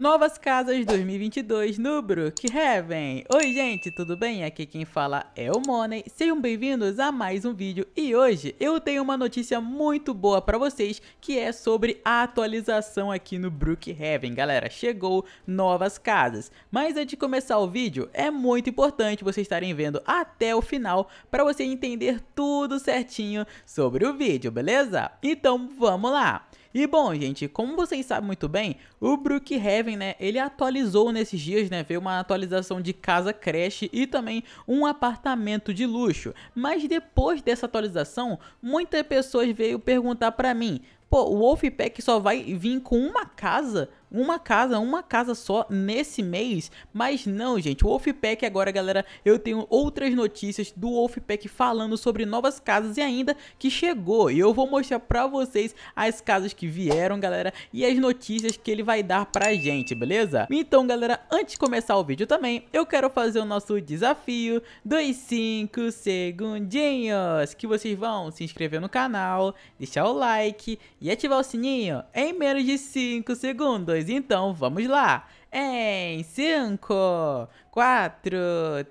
Novas Casas 2022 no Brookhaven. Oi gente, tudo bem? Aqui quem fala é o Money. Sejam bem-vindos a mais um vídeo e hoje eu tenho uma notícia muito boa para vocês que é sobre a atualização aqui no Brookhaven. Galera, chegou Novas Casas. Mas antes de começar o vídeo, é muito importante vocês estarem vendo até o final para você entender tudo certinho sobre o vídeo, beleza? Então vamos lá! E bom, gente, como vocês sabem muito bem, o Brookhaven, né, ele atualizou nesses dias, né, veio uma atualização de casa creche e também um apartamento de luxo. Mas depois dessa atualização, muitas pessoas veio perguntar para mim, pô, o Wolfpack só vai vir com uma casa? uma casa, uma casa só nesse mês. Mas não, gente, o Wolfpack agora, galera, eu tenho outras notícias do Wolfpack falando sobre novas casas e ainda que chegou. E eu vou mostrar pra vocês as casas que vieram, galera, e as notícias que ele vai dar pra gente, beleza? Então, galera, antes de começar o vídeo também, eu quero fazer o nosso desafio dos 5 segundinhos, que vocês vão se inscrever no canal, deixar o like e ativar o sininho em menos de 5 segundos. Então vamos lá em 5, 4,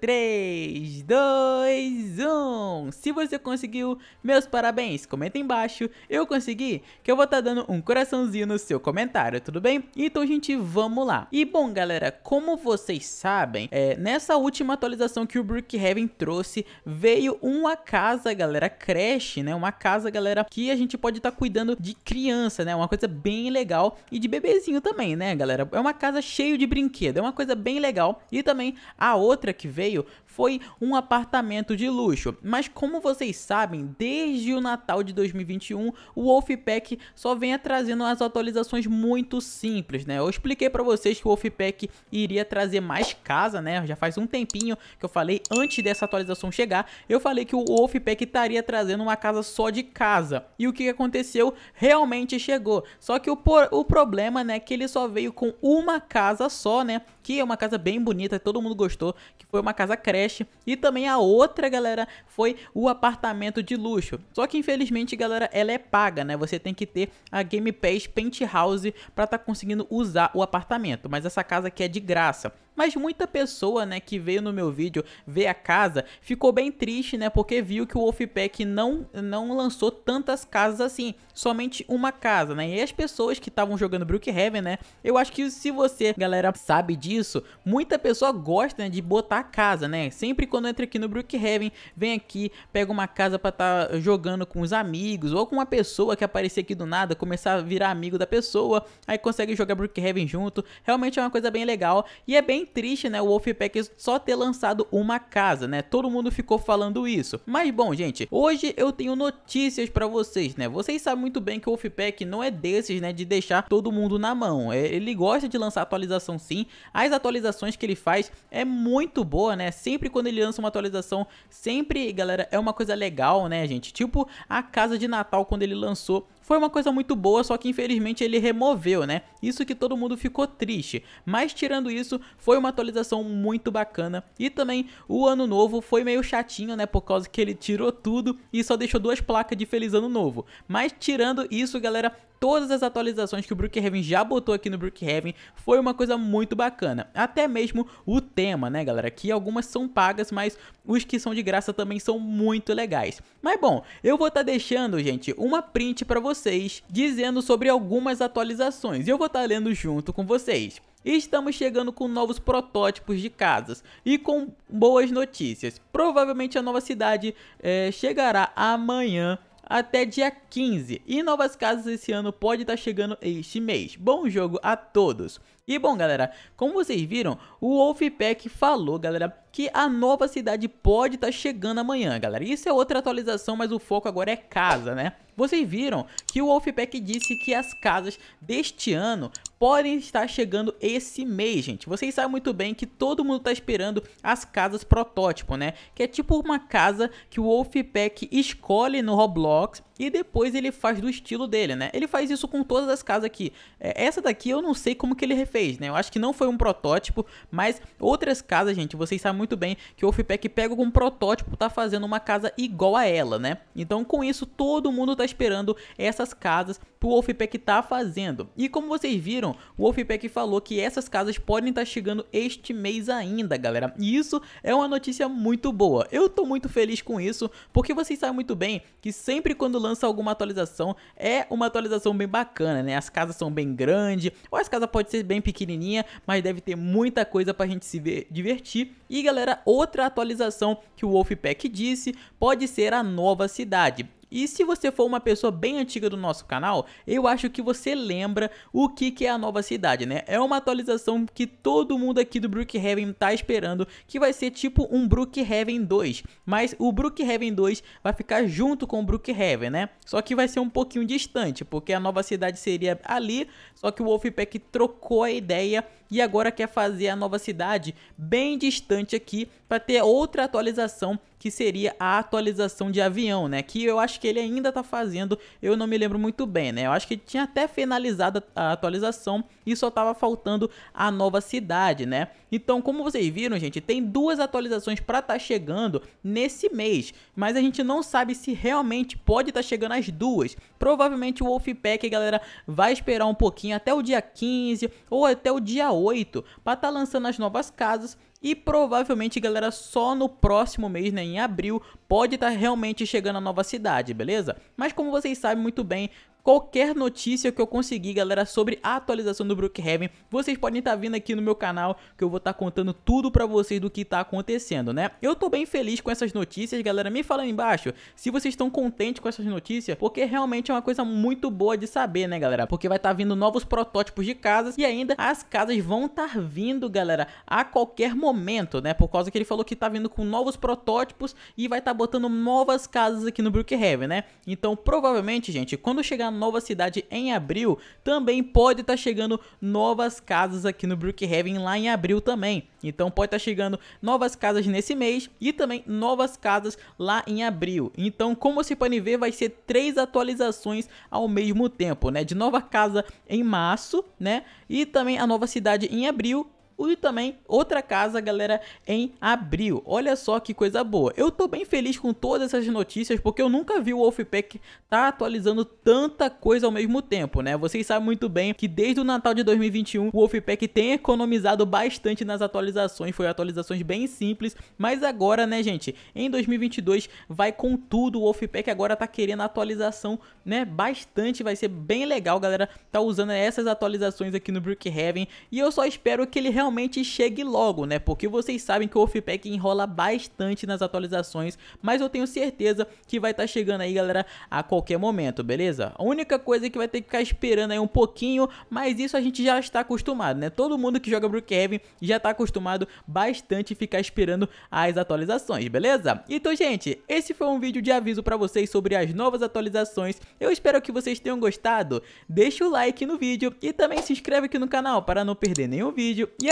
3, 2, 1. Se você conseguiu, meus parabéns. Comenta embaixo, eu consegui, que eu vou estar tá dando um coraçãozinho no seu comentário, tudo bem? Então, gente, vamos lá. E bom, galera, como vocês sabem, é, nessa última atualização que o Brookhaven trouxe, veio uma casa, galera, creche, né? Uma casa, galera, que a gente pode estar tá cuidando de criança, né? Uma coisa bem legal e de bebezinho também, né, galera? É uma casa cheia de brinquedo. É uma coisa bem legal. E também a outra que veio foi um apartamento de luxo. Mas como vocês sabem, desde o Natal de 2021, o Wolfpack só vem trazendo as atualizações muito simples, né? Eu expliquei para vocês que o Wolfpack iria trazer mais casa, né? Já faz um tempinho que eu falei, antes dessa atualização chegar, eu falei que o Wolfpack estaria trazendo uma casa só de casa. E o que aconteceu? Realmente chegou. Só que o, por... o problema, né, é que ele só veio com uma casa só, né? que é uma casa bem bonita, todo mundo gostou, que foi uma casa creche. E também a outra, galera, foi o apartamento de luxo. Só que infelizmente, galera, ela é paga, né? Você tem que ter a Game Pass Penthouse para estar tá conseguindo usar o apartamento, mas essa casa aqui é de graça. Mas muita pessoa, né, que veio no meu vídeo ver a casa, ficou bem triste, né, porque viu que o Wolfpack não, não lançou tantas casas assim, somente uma casa, né? E as pessoas que estavam jogando Brookhaven, né, eu acho que se você, galera, sabe disso, disso, muita pessoa gosta né, de botar a casa, né? Sempre quando entra aqui no Brookhaven, vem aqui, pega uma casa para estar tá jogando com os amigos ou com uma pessoa que aparecer aqui do nada, começar a virar amigo da pessoa, aí consegue jogar Brookhaven junto. Realmente é uma coisa bem legal e é bem triste, né, o Wolfpack só ter lançado uma casa, né? Todo mundo ficou falando isso. Mas bom, gente, hoje eu tenho notícias para vocês, né? Vocês sabem muito bem que o Wolfpack não é desses, né, de deixar todo mundo na mão. É, ele gosta de lançar atualização sim. A as atualizações que ele faz é muito boa, né? Sempre quando ele lança uma atualização, sempre, galera, é uma coisa legal, né, gente? Tipo a Casa de Natal, quando ele lançou foi uma coisa muito boa, só que infelizmente ele removeu, né? Isso que todo mundo ficou triste. Mas tirando isso, foi uma atualização muito bacana. E também o ano novo foi meio chatinho, né? Por causa que ele tirou tudo e só deixou duas placas de Feliz Ano Novo. Mas tirando isso, galera, todas as atualizações que o Brookhaven já botou aqui no Brookhaven foi uma coisa muito bacana. Até mesmo o tema, né, galera? Que algumas são pagas, mas os que são de graça também são muito legais. Mas bom, eu vou estar tá deixando, gente, uma print para vocês vocês dizendo sobre algumas atualizações e eu vou estar tá lendo junto com vocês. estamos chegando com novos protótipos de casas e com boas notícias. Provavelmente a nova cidade é, chegará amanhã até dia 15 e novas casas esse ano pode estar tá chegando este mês. Bom jogo a todos! E bom galera, como vocês viram, o Wolfpack falou galera que a nova cidade pode estar tá chegando amanhã galera, isso é outra atualização mas o foco agora é casa né? Vocês viram que o Wolfpack disse que as casas deste ano podem estar chegando esse mês, gente. Vocês sabem muito bem que todo mundo está esperando as casas protótipo, né? Que é tipo uma casa que o Wolfpack escolhe no Roblox e depois ele faz do estilo dele, né? Ele faz isso com todas as casas aqui. É, essa daqui eu não sei como que ele refez, né? Eu acho que não foi um protótipo, mas outras casas, gente, vocês sabem muito bem que o Wolfpack pega um protótipo, tá fazendo uma casa igual a ela, né? Então com isso todo mundo tá esperando essas casas pro Wolfpack tá fazendo. E como vocês viram, o Wolfpack falou que essas casas podem estar tá chegando este mês ainda, galera. E isso é uma notícia muito boa. Eu tô muito feliz com isso, porque vocês sabem muito bem que sempre quando lança lança alguma atualização, é uma atualização bem bacana, né? As casas são bem grandes, ou as casas podem ser bem pequenininha, mas deve ter muita coisa pra gente se ver, divertir. E galera, outra atualização que o Wolfpack disse pode ser a nova cidade. E se você for uma pessoa bem antiga do nosso canal, eu acho que você lembra o que, que é a nova cidade, né? É uma atualização que todo mundo aqui do Brookhaven tá esperando, que vai ser tipo um Brookhaven 2. Mas o Brookhaven 2 vai ficar junto com o Brookhaven, né? Só que vai ser um pouquinho distante, porque a nova cidade seria ali, só que o Wolfpack trocou a ideia e agora quer fazer a nova cidade bem distante aqui para ter outra atualização que seria a atualização de avião, né? Que eu acho que ele ainda tá fazendo, eu não me lembro muito bem, né? Eu acho que tinha até finalizado a atualização e só tava faltando a nova cidade, né? Então, como vocês viram, gente, tem duas atualizações para tá chegando nesse mês, mas a gente não sabe se realmente pode tá chegando as duas. Provavelmente o Wolfpack, galera, vai esperar um pouquinho até o dia 15 ou até o dia 8 8 para estar tá lançando as novas casas e provavelmente, galera, só no próximo mês, né, em abril, pode estar tá realmente chegando a nova cidade, beleza? Mas como vocês sabem muito bem, Qualquer notícia que eu conseguir, galera, sobre a atualização do Brookhaven, vocês podem estar tá vindo aqui no meu canal, que eu vou estar tá contando tudo pra vocês do que tá acontecendo, né? Eu tô bem feliz com essas notícias, galera. Me fala aí embaixo se vocês estão contentes com essas notícias, porque realmente é uma coisa muito boa de saber, né, galera? Porque vai estar tá vindo novos protótipos de casas e ainda as casas vão estar tá vindo, galera, a qualquer momento, né? Por causa que ele falou que tá vindo com novos protótipos e vai estar tá botando novas casas aqui no Brookhaven, né? Então, provavelmente, gente, quando chegar nova cidade em abril, também pode estar tá chegando novas casas aqui no Brookhaven lá em abril também. Então pode estar tá chegando novas casas nesse mês e também novas casas lá em abril. Então, como você pode ver, vai ser três atualizações ao mesmo tempo, né? De nova casa em março, né? E também a nova cidade em abril e também outra casa, galera, em abril. Olha só que coisa boa. Eu tô bem feliz com todas essas notícias porque eu nunca vi o Wolfpack tá atualizando tanta coisa ao mesmo tempo, né? Vocês sabem muito bem que desde o Natal de 2021 o Wolfpack tem economizado bastante nas atualizações, foi atualizações bem simples, mas agora, né, gente, em 2022 vai com tudo. O Wolfpack agora tá querendo atualização, né, bastante, vai ser bem legal, galera, tá usando essas atualizações aqui no Brookhaven e eu só espero que ele realmente chegue logo, né? Porque vocês sabem que o Wolfpack enrola bastante nas atualizações, mas eu tenho certeza que vai estar tá chegando aí, galera, a qualquer momento, beleza? A única coisa é que vai ter que ficar esperando aí um pouquinho, mas isso a gente já está acostumado, né? Todo mundo que joga Brookhaven já está acostumado bastante ficar esperando as atualizações, beleza? Então, gente, esse foi um vídeo de aviso para vocês sobre as novas atualizações. Eu espero que vocês tenham gostado. Deixa o like no vídeo e também se inscreve aqui no canal para não perder nenhum vídeo. E é